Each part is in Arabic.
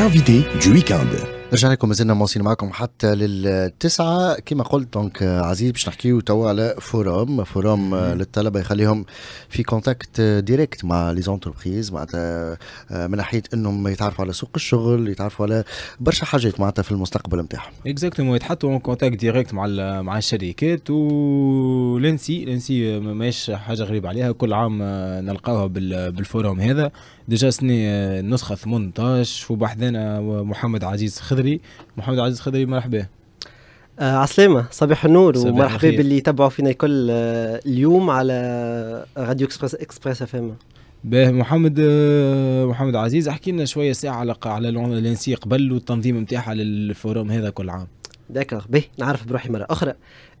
L'invité du week-end. رجعنا لكم مازلنا مواصلين معكم حتى للتسعة كما قلت دونك عزيز باش نحكيو توا على فوروم فوروم آه، للطلبة يخليهم في كونتاكت آه، ديريكت مع لي زونتربريز معناتها آه، من ناحية انهم يتعرفوا على سوق الشغل يتعرفوا على برشا حاجات معناتها في المستقبل نتاعهم. اكزاكتومون يتحطوا اون كونتاكت ديريكت مع مع الشركات ولنسي لنسي ماهيش حاجة غريبة عليها كل عام نلقاوها بالفوروم هذا ديجا سنة آه، نسخة 18 وبحذانا آه، محمد عزيز خضري محمد عزيز خضري مرحبا آه، عسلامة صباح النور ومرحبا باللي يتبعوا فينا الكل اليوم على راديو اكسبرس اكسبرس اف ام باه محمد محمد عزيز احكي لنا شويه ساعه على على الانسي قبل والتنظيم نتاعها للفورم هذا كل عام داكوغ باهي نعرف بروحي مرة أخرى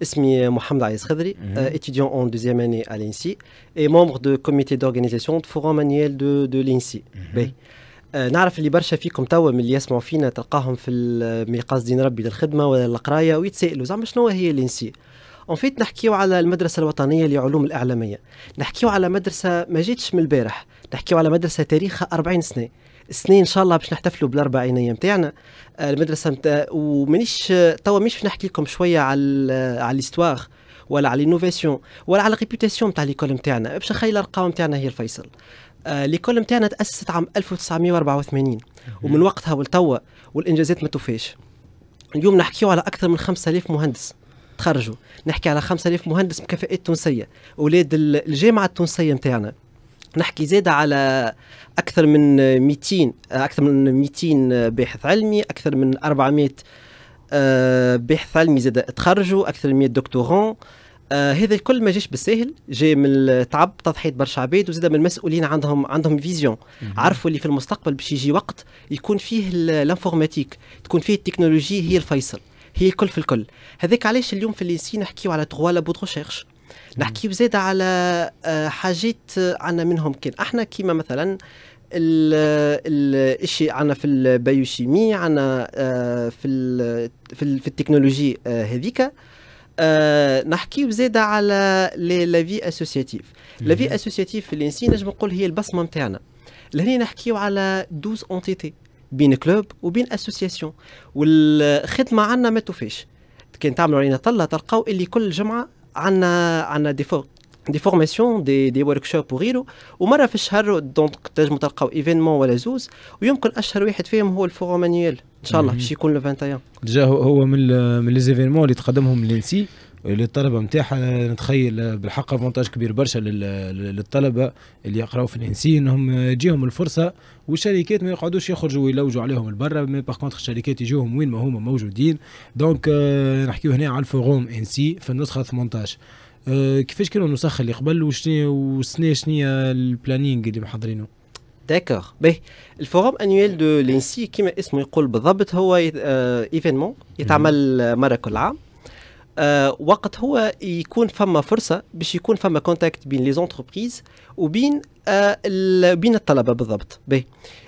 اسمي محمد عايز خضري اتيديون اون دوزيام اني على الانسي اي membre دو كوميتي d'organisation دو forum annuel دو دو الانسي ben, نعرف اللي برشا فيكم توا من اللي يسمعوا فينا تلقاهم في ميقاس دين ربي للخدمة ولا القراية ويتسائلوا زعما شنو هي الإنسي اون فيت نحكيو على المدرسه الوطنيه لعلوم الاعلاميه نحكيو على مدرسه ما جاتش من البارح نحكيو على مدرسه تاريخها 40 سنه سنين ان شاء الله باش نحتفلوا بالاربع عينيه نتاعنا آه، المدرسه نتاع ومانيش توا مش نحكي لكم شويه على على الاستواغ ولا على الانوفاسيون ولا على الريبوتاسيون نتاع ليكول نتاعنا باش نخلي الارقام نتاعنا هي الفيصل ليكول آه، نتاعنا تاسست عام 1984 ومن وقتها ولتوا والانجازات ما توفاش اليوم نحكيو على اكثر من 5000 مهندس تخرجوا نحكي على 5000 مهندس بكفاءات تونسيه اولاد الجامعه التونسيه نتاعنا نحكي زاد على اكثر من 200 اكثر من 200 باحث علمي اكثر من 400 آه، باحث علمي زاد تخرجوا اكثر من 100 دكتورون آه هذا الكل ما جاش بالساهل جاي من التعب تضحيه برشا عباد وزاد من المسؤولين عندهم عندهم فيزيون عرفوا اللي في المستقبل باش يجي وقت يكون فيه الانفورماتيك تكون فيه التكنولوجيا هي الفيصل هي الكل في الكل هذاك علاش اليوم في اللي نحكيو على تغوا لابو دو نحكي بزيادة على آه، حاجات عنا منهم كان احنا كيما مثلا الشيء عنا في البيوشيمي عنا آه، في في التكنولوجي آه، هذيك نحكي بزيادة على لافي اسوسياتيف لافي اسوسياتيف في الانسي نجم نقول هي البصمه نتاعنا لهنا نحكيو على 12 اونتيتي بين كلوب وبين اسوسياسيون والخدمه عندنا ما توفيش كان تعملوا علينا طله تلقاو اللي كل جمعه عندنا عندنا دي فور دي فورماسيون دي دي ورك شوب وغيره ومره في الشهر دونك تنجموا تلقاو ايفينمون ولا زوز ويمكن اشهر واحد فيهم هو الفورو مانيوال ان شاء الله باش يكون لو 21 ديجا هو من من لي زيفينمون اللي تقدمهم لينسي للطلبه نتاعها نتخيل بالحق افونتاج كبير برشا للطلبه اللي يقراو في الانسي انهم تجيهم الفرصه والشركات ما يقعدوش يخرجوا ويلوجوا عليهم لبرا مي باغ كونتخ الشركات يجيهم وين ما هما موجودين دونك آه، نحكيو هنا على الفوروم انسي في النسخه 18 آه، كيفاش كانوا النسخ اللي قبل وشنو والسنه شنو البلانينغ اللي محضرينه داكوغ باهي الفوروم انويل دو لينسي كيما اسمه يقول بالضبط هو ايفينمون آه، يتعمل مره كل عام آه، وقت هو يكون فما فرصه باش يكون فما كونتاكت بين لي زونتربريز وبين آه بين الطلبه بالضبط به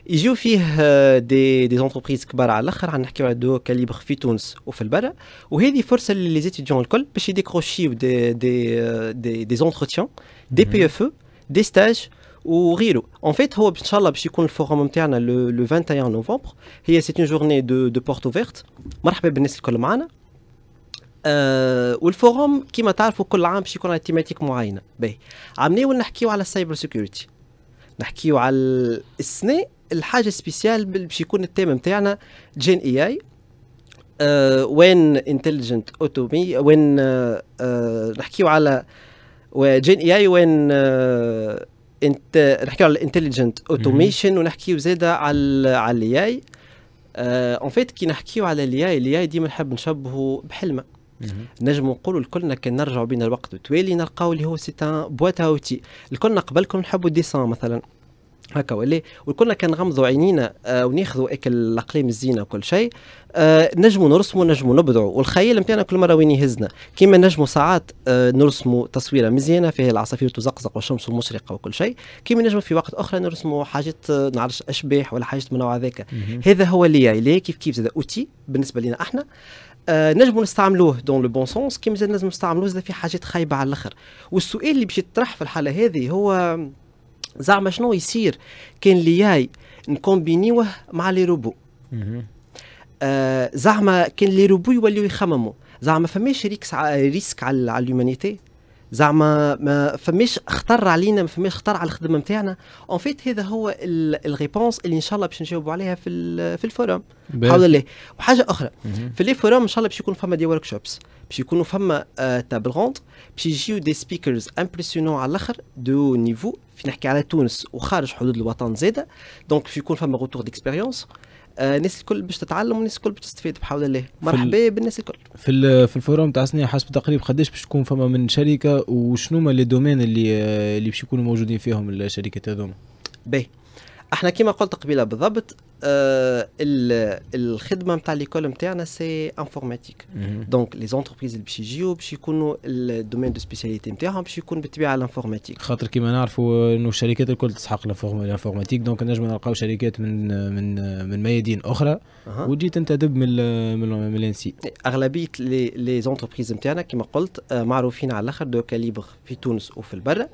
يجيو فيه دي دي زونتربريز كبار على الاخر عم نحكيو على دو كاليبر في تونس وفي البرا وهذه فرصه لي زيتيديون الكل باش يديكروشيو دي دي دي دي زونتروتيان دي بي اف دي ستاج وغيره en fait هو ان شاء الله باش يكون الفورم نتاعنا لو 21 نوفمبر هي سي اون جورني دو دو بورت اوفيرت مرحبا بالناس الكل معانا آه والفوروم كما تعرفوا كل عام باش يكون على تيماتيك معينه باهي عاملين نحكيو على السايبر سيكيورتي نحكيو على السنه الحاجه سبيسيال باش يكون التيم نتاعنا جين اي آه، اي وين انتليجنت اوتومي وين آه، آه، نحكيو على جين اي اي وين انت نحكيو على الانتليجنت اوتوميشن ونحكيو زاده على على الاي اي اون فيت كي نحكيو على الاي اي الاي اي ديما نحب نشبهه بحلمه نجم نقول لكلنا كان نرجع بين الوقت وتوالي نلقاو اللي هو ان بواتا اوتي الكلنا قبل كنا نحبوا ديسان مثلا هكا ولا كان كنغمضوا عينينا آه وناخذوا اكل الاقلام الزينه وكل شيء آه نجموا نرسموا نجموا نبدعوا والخيال نتاعنا كل مره وين يهزنا كيما نجموا ساعات آه نرسموا تصويره مزيانه فيها العصافير تزقزق والشمس المشرقه وكل شيء كيما نجموا في وقت اخرى نرسموا حاجات آه نعرفش اشباح ولا حاجات من نوع هذاك هذا هو اللي يعني كيف كيف زاد اوتي بالنسبه لنا احنا آه، نجم نستعملوه دون لو بون سونس كي مازال لازم نستعملوه زاد في حاجات خايبه على الاخر والسؤال اللي باش يطرح في الحاله هذه هو زعما شنو يصير كان لي اي نكومبينيوه مع لي روبو آه، زعما كان لي روبو يوليو يخمموا زعما فماش ريكس ريسك على الهيومانيتي زعما ما فماش خطر علينا ما فماش خطر على الخدمه نتاعنا اون فيت هذا هو الريبونس اللي ان شاء الله باش نجاوبوا عليها في في الفورم حول الله وحاجه اخرى مم. في لي فورم ان شاء الله باش يكون فما دي ورك شوبس باش يكونوا فما آه تابل روند باش يجيو دي سبيكرز امبرسيونون على الاخر دو نيفو في نحكي على تونس وخارج حدود الوطن زاده دونك باش يكون فما غوتور ديكسبيريونس الناس آه، الكل باش تتعلم والناس الكل باش تستفيد بحول الله مرحبا بالناس الكل في في الفورم تاع سنية حسب تقريب قداش باش تكون فما من شركه وشنو هما لي دومين اللي آه، اللي باش يكونوا موجودين فيهم الشركات هذوما باهي احنا كيما قلت قبيله بالضبط آه الخدمه نتاع ليكول نتاعنا سي انفورماتيك دونك لي زونتربريز اللي باش يجيو باش يكونوا الدومين دو سبيسياليتي نتاعهم باش يكون بالطبيعه الانفورماتيك خاطر كيما نعرفوا انه الشركات الكل تسحق الانفورماتيك دونك نجم نلقاو شركات من من من ميادين اخرى أه. وتجي تنتدب من من, من الانسي اغلبيه لي لي زونتربريز نتاعنا كيما قلت آه معروفين على الاخر دو كاليبر في تونس وفي البرة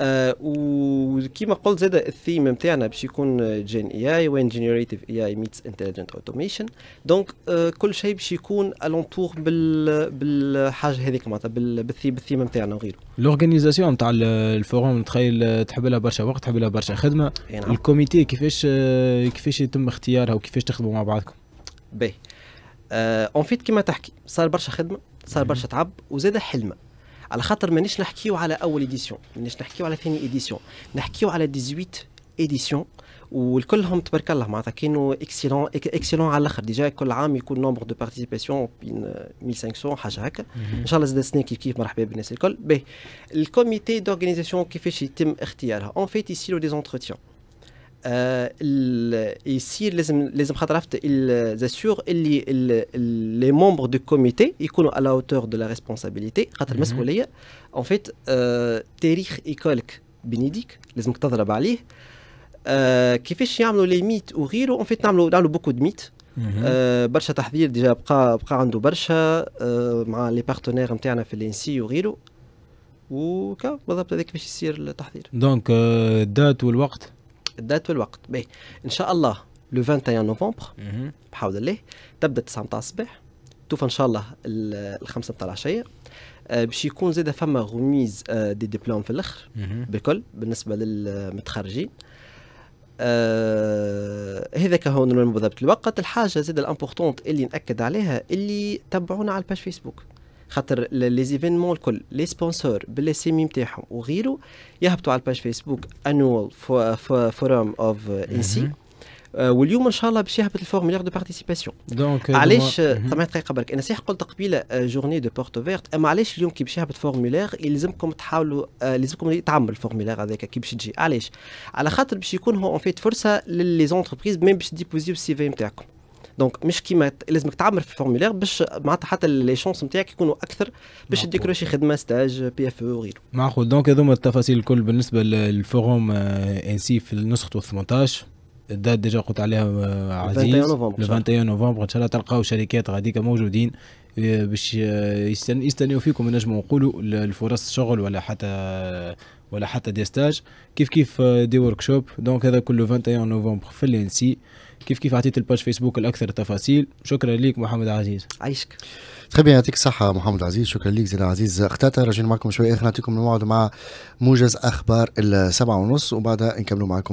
آه وكيما قلت زاد الثيم نتاعنا باش باش يكون جين اي اي وين جينيريتيف اي اي ميتس انتليجنت اوتوميشن دونك كل شيء باش يكون الونتور بال بالحاجه هذيك معناتها بالثيم نتاعنا وغيره لورغانيزاسيون نتاع الفوروم تخيل تحب لها برشا وقت تحب لها برشا خدمه نعم. الكوميتي كيفاش كيفاش يتم اختيارها وكيفاش تخدموا مع بعضكم باهي اون فيت كيما تحكي صار برشا خدمه صار برشا تعب وزاد حلمه على خاطر مانيش نحكيو على اول ايديسيون مانيش نحكيو على ثاني ايديسيون نحكيو على 18 ايديسيون والكلهم تبارك الله معناتها كانوا اكسيلون اكسيلون على الاخر ديجا كل عام يكون نومبر دو بارتيسيباسيون بين 1500 حاجه هكا ان شاء الله زاد السنه كيف كيف مرحبا بالناس الكل باهي الكوميتي دورغانيزاسيون كيفاش يتم اختيارها اون فيت يسيروا دي زونتروتيان يصير لازم لازم خاطر عرفت زاسيغ اللي لي مومبر دو كوميتي يكونوا على اوتور دو لا ريسبونسابيليتي خاطر المسؤوليه اون فيت آه تاريخ ايكولك بنيديك لازمك تضرب عليه آه، كيفاش يعملوا لي ميت وغيره اون فيت نعملوا نعملوا بوكو دو ميت آه برشا تحضير ديجا بقى بقى عنده برشا آه مع لي بارتنير نتاعنا في الانسي وغيره وكا بالضبط هذا كيفاش يصير التحضير دونك الدات والوقت الدات والوقت باهي ان شاء الله لو 21 نوفمبر بحول الله تبدا 9 نتاع الصباح توفى ان شاء الله الخمسه نتاع العشيه آه باش يكون زاد فما غميز دي ديبلوم في الاخر بالكل بالنسبه للمتخرجين هذا آه، هذاك هو نورمالمون بالضبط الوقت الحاجه زاد الامبورطونت اللي ناكد عليها اللي تبعونا على الباش فيسبوك خاطر لي زيفينمون الكل لي سبونسور باللي سيمي نتاعهم وغيره يهبطوا على الباج فيسبوك انوال فورم اوف انسي آه، واليوم ان شاء الله باش يهبط الفورمولير دو بارتيسيباسيون دونك euh, علاش طبعا دقيقه برك انا صحيح قلت قبيله آه، جورني دو بورتو اوفيرت اما علاش اليوم كي باش يهبط فورمولير يلزمكم تحاولوا آه، لازمكم تعمل الفورمولير هذاك كي باش تجي علاش على خاطر باش يكون هو اون فيت فرصه لي زونتربريز ميم باش ديبوزيو السي في نتاعكم دونك مش كيما لازمك تعمر في الفورمولير باش معناتها حتى لي شونس نتاعك يكونوا اكثر باش شي خدمه ستاج بي اف او وغيره معقول دونك هذوما التفاصيل الكل بالنسبه للفوروم انسي في نسخته 18 الدات ديجا قلت عليها آه، عزيز 21 نوفمبر 21 نوفمبر ان شاء الله تلقاو شركات غاديك موجودين آه، باش آه، يستنيو فيكم نجموا نقولوا الفرص شغل ولا حتى ولا حتى دي ستاج كيف كيف دي ورك شوب دونك هذا كله 21 نوفمبر في الانسي كيف كيف عطيت الباج فيسبوك الاكثر تفاصيل شكرا لك محمد عزيز عيشك تخي بيان يعطيك الصحة محمد عزيز شكرا لك زين عزيز اختاتا رجعنا معكم شوية اخر نعطيكم الموعد مع موجز اخبار السبعة ونص وبعدها نكملوا معكم